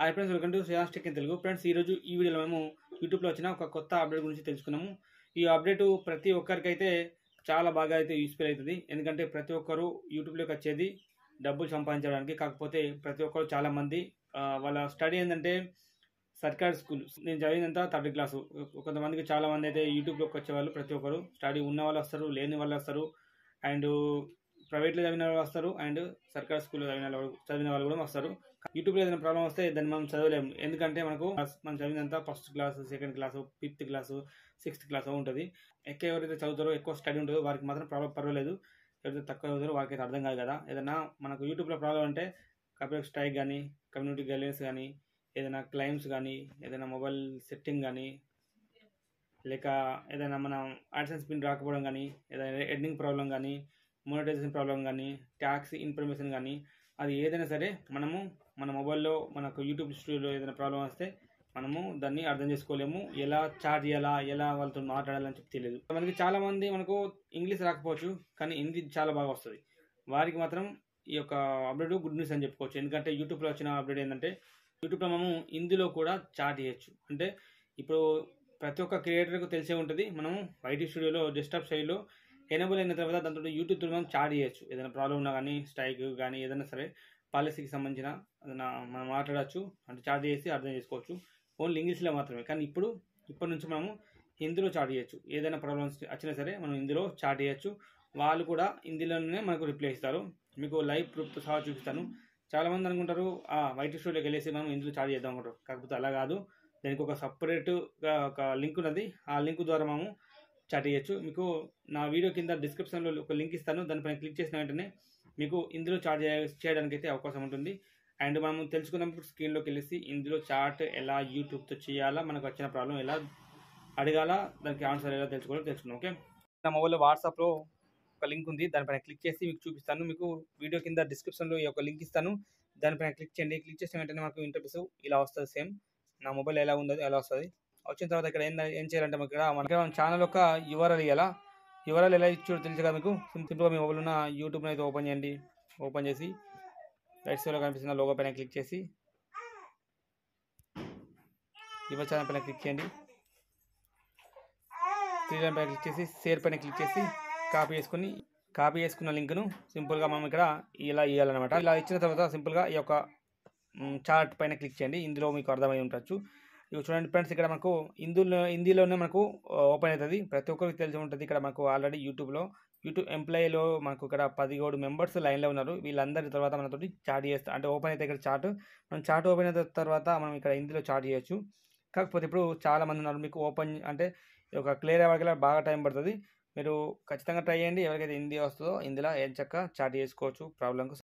hi friends welcome to సియాస్టిక్ in Telugu friends ఈరోజు ఈ వీడియోలో మేము యూట్యూబ్లో వచ్చిన ఒక కొత్త అప్డేట్ గురించి తెలుసుకున్నాము ఈ అప్డేట్ ప్రతి ఒక్కరికైతే చాలా బాగా అయితే యూస్ఫుల్ అవుతుంది ఎందుకంటే ప్రతి ఒక్కరు యూట్యూబ్లోకి వచ్చేది డబ్బులు సంపాదించడానికి కాకపోతే ప్రతి ఒక్కరు చాలామంది వాళ్ళ స్టడీ ఏంటంటే సర్కారీ స్కూల్ నేను చదివినంత థర్డ్ క్లాసు కొంతమందికి చాలామంది అయితే యూట్యూబ్లోకి వచ్చేవాళ్ళు ప్రతి ఒక్కరు స్టడీ ఉన్న వాళ్ళు వస్తారు లేని వాళ్ళు వస్తారు అండ్ ప్రైవేట్లో చదివిన వాళ్ళు వస్తారు అండ్ సర్కార్ స్కూల్లో చదివిన వాళ్ళు చదివిన వాళ్ళు కూడా వస్తారు యూట్యూబ్లో ఏదైనా ప్రాబ్లం వస్తే దాన్ని మనం చదవలేము ఎందుకంటే మనకు మనం చదివినంత first class second class fifth class sixth class ఉంటుంది ఎక్కువ ఎవరైతే చదువుతారో ఎక్కువ స్టడీ ఉంటుందో వారికి మాత్రం ప్రాబ్లం పర్వాలేదు ఎవరైతే తక్కువ చదువుతారో వారికి అర్థం కాదు కదా ఏదైనా మనకు యూట్యూబ్లో ప్రాబ్లం అంటే కంప్యూటర్ స్ట్రైక్ కానీ కమ్యూనిటీ గైడ్లైన్స్ కానీ ఏదైనా క్లైమ్స్ కానీ ఏదైనా మొబైల్ సెట్టింగ్ కానీ లేక ఏదైనా మనం యాడ్సెన్స్ పిన్ రాకపోవడం కానీ ఏదైనా ఎడ్నింగ్ ప్రాబ్లం కానీ మోనిటైజేషన్ ప్రాబ్లం కానీ ట్యాక్స్ ఇన్ఫర్మేషన్ కానీ అది ఏదైనా సరే మనము మన మొబైల్లో మనకు యూట్యూబ్ స్టూడియోలో ఏదైనా ప్రాబ్లం వస్తే మనము దాన్ని అర్థం చేసుకోలేము ఎలా చాట్ చేయాలా ఎలా వాళ్ళతో మాట్లాడాలని చెప్పి తెలియదు మనకి చాలామంది మనకు ఇంగ్లీష్ రాకపోవచ్చు కానీ హిందీ చాలా బాగా వస్తుంది వారికి మాత్రం ఈ యొక్క అప్డేట్ గుడ్ న్యూస్ అని చెప్పుకోవచ్చు ఎందుకంటే యూట్యూబ్లో వచ్చిన అప్డేట్ ఏంటంటే యూట్యూబ్లో మనము హిందీలో కూడా చాట్ చేయొచ్చు అంటే ఇప్పుడు ప్రతి ఒక్క క్రియేటర్కు తెలిసే ఉంటుంది మనం ఐటీ స్టూడియోలో డెస్క్టాప్ స్టైల్లో ఎనేబుల్ అయిన తర్వాత దాంతో యూట్యూబ్ త్రూ మనం చాట్ చేయొచ్చు ఏదైనా ప్రాబ్లం ఉన్నా కానీ స్ట్రైక్ కానీ ఏదైనా సరే పాలసీకి సంబంధించిన మనం మాట్లాడచ్చు అంటే చాట్ చేసి అర్థం చేసుకోవచ్చు ఓన్లీ ఇంగ్లీష్లో మాత్రమే కానీ ఇప్పుడు ఇప్పటి నుంచి మనము హిందీలో చాట్ చేయొచ్చు ఏదైనా ప్రాబ్లమ్స్ వచ్చినా సరే మనం హిందీలో చాట్ చేయొచ్చు వాళ్ళు కూడా హిందీలోనే మనకు రిప్లై ఇస్తారు మీకు లైవ్ ప్రూఫ్ సహా చూపిస్తాను చాలామంది అనుకుంటారు ఆ వైట్ స్టూడియోకి వెళ్ళేసి మనం ఇందులో చాట్ చేద్దాం అనుకుంటారు కాకపోతే అలా కాదు దానికి ఒక సపరేట్గా ఒక లింక్ ఉన్నది ఆ లింక్ ద్వారా మనము చాట్ చేయొచ్చు మీకు నా వీడియో కింద డిస్క్రిప్షన్లో ఒక లింక్ ఇస్తాను దానిపైన క్లిక్ చేసిన వెంటనే మీకు ఇందులో చాట్ చేయడానికి అయితే అవకాశం ఉంటుంది అండ్ మనం తెలుసుకున్నప్పుడు స్క్రీన్లోకి వెళ్ళేసి ఇందులో చాట్ ఎలా యూట్యూబ్తో చేయాలా మనకు వచ్చిన ప్రాబ్లం ఎలా అడగాల దానికి ఆన్సర్ ఎలా తెలుసుకోవాలో తెలుసుకున్నాం ఓకే నా మొబైల్లో వాట్సాప్లో ఒక లింక్ ఉంది దానిపైన క్లిక్ చేసి మీకు చూపిస్తాను మీకు వీడియో కింద డిస్క్రిప్షన్లో ఈ యొక్క లింక్ ఇస్తాను దానిపైన క్లిక్ చేయండి క్లిక్ చేసిన వెంటనే మనకు ఇంటర్ఫేస్ ఇలా వస్తుంది సేమ్ నా మొబైల్ ఎలా ఉందో ఎలా వస్తుంది వచ్చిన తర్వాత ఇక్కడ ఏం ఏం చేయాలంటే మనకి ఇక్కడ మనకి మన ఛానల్ యొక్క యువరల్ ఇవ్వాలా యువరల్ ఎలా ఇచ్చాడు తెలుసు కదా మీకు సింపుల్గా మీ మొబైల్ ఉన్న యూట్యూబ్ని అయితే ఓపెన్ చేయండి ఓపెన్ చేసి రైట్ సైడ్లో కనిపిస్తున్న లోగో పైన క్లిక్ చేసి యువర్ ఛానల్ పైన క్లిక్ చేయండి త్రీ పైన క్లిక్ చేసి షేర్ పైన క్లిక్ చేసి కాపీ చేసుకుని కాపీ చేసుకున్న లింక్ను సింపుల్గా మనం ఇక్కడ ఇలా ఇవ్వాలన్నమాట ఇలా ఇచ్చిన తర్వాత సింపుల్గా ఈ యొక్క చార్ట్ పైన క్లిక్ చేయండి ఇందులో మీకు అర్థమై ఉండొచ్చు ఇవి చూడండి ఫ్రెండ్స్ ఇక్కడ మనకు హిందీలో హిందీలోనే మనకు ఓపెన్ అవుతుంది ప్రతి ఒక్కరికి తెలిసి ఉంటుంది ఇక్కడ మనకు ఆల్రెడీ యూట్యూబ్లో యూట్యూబ్ ఎంప్లాయీలో మనకు ఇక్కడ పదిహేడు మెంబర్స్ లైన్లో ఉన్నారు వీళ్ళందరి తర్వాత మనతో చాట్ చేస్తా అంటే ఓపెన్ అయితే ఇక్కడ చాట్ మనం చాట్ ఓపెన్ అయిన తర్వాత మనం ఇక్కడ హిందీలో చాట్ చేయొచ్చు కాకపోతే ఇప్పుడు చాలామంది ఉన్నారు మీకు ఓపెన్ అంటే ఒక క్లియర్ అవ్వగల బాగా టైం పడుతుంది మీరు ఖచ్చితంగా ట్రై చేయండి ఎవరికైతే హిందీ వస్తుందో ఇందులో ఏం చక్క చాట్ చేసుకోవచ్చు ప్రాబ్లంకు